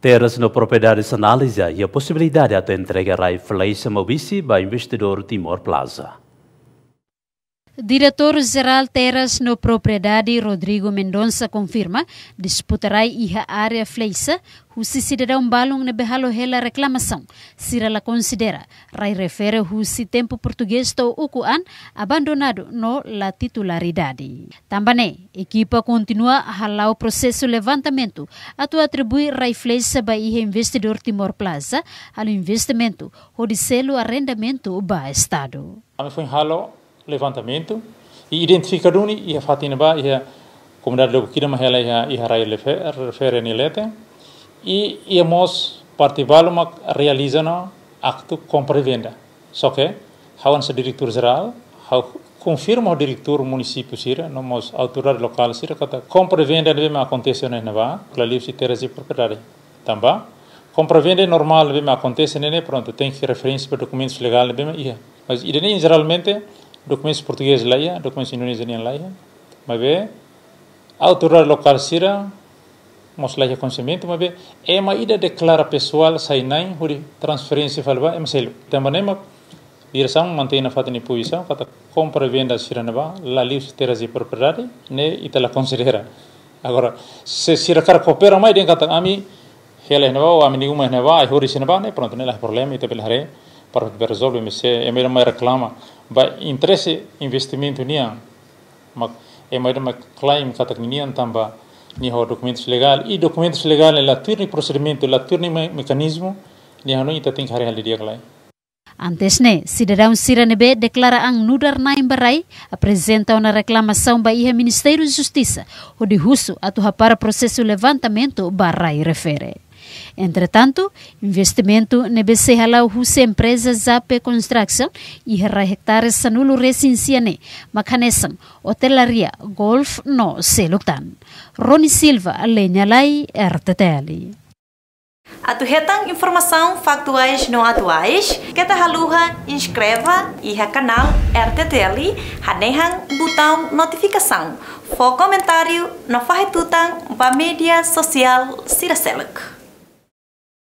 Terras no propriedades análise e a possibilidade de entregar a inflação ao vice by investidor Timor Plaza. Diretor-Geral Terras no Propriedade, Rodrigo Mendonça, confirma disputará a área fleixa o se cidadão balum na behalo hela reclamação. Sira la considera, rai refere o tempo português to ucuan abandonado no la titularidade. Tambane, equipa continua a ralar o processo levantamento, a tu atribui rai fleixa Bahia investidor Timor Plaza, ao investimento, o de selo arrendamento ba Estado. Foi halo levantamento e e a fatina ia e a comunidade local kira mahela e a raia referenilete e íamos participar realiza realizando acto compra e venda só que hawan se diretor geral há confirma o diretor município sira nomos autoridade local sira kata compra e venda deve acontecer na neva claliu se terasi propriedade tamba compra venda normal deve acontecer nene pronto tem que referência para documentos legais deve ia mas idealmente geralmente Dokumen Portugis laya, dokumen Indonesia yang mas mabe, autoral autoridade local será masalah konsumen, mas é uma ida declara pessoal sai nain huri transferensi falba ema selo também é uma direção mantém na fatina puisa kata compra e venda siranaba e e la livre terazi propriedade ne itala considera agora se siracar coopera mai den kata ami hele o ami nenhuma neva huri sinaba ne pronto ne lah problema ite para resolver resolva me é melhor uma reclama vai interesse investimento nia é melhor uma claim cada que nia tamba então, nia o documentos legais, e documentos legais é lá turni procedimento lá turni mecanismo nia não ita então, tem que arranjar dia claim Antes ne, si daraun siranebe deklara ang nudar naim barai, apresenta reclamação para o Ministério da Justiça, o de a dihusu para o processo levantamento barai refere. Entretanto, investimento na BC halau huse empresas AP Construction e hectares sanulo recinsiane, macanesan, hotelaria, golf no seluktan. Rony Silva, Lenhalai, RTTL. Atuhetang informação factuais não atuais, keta haluha inscreva e canal RTTL, hanehang botão notificação. Fo comentário, não farretutang, ba mídia social Siraseluk.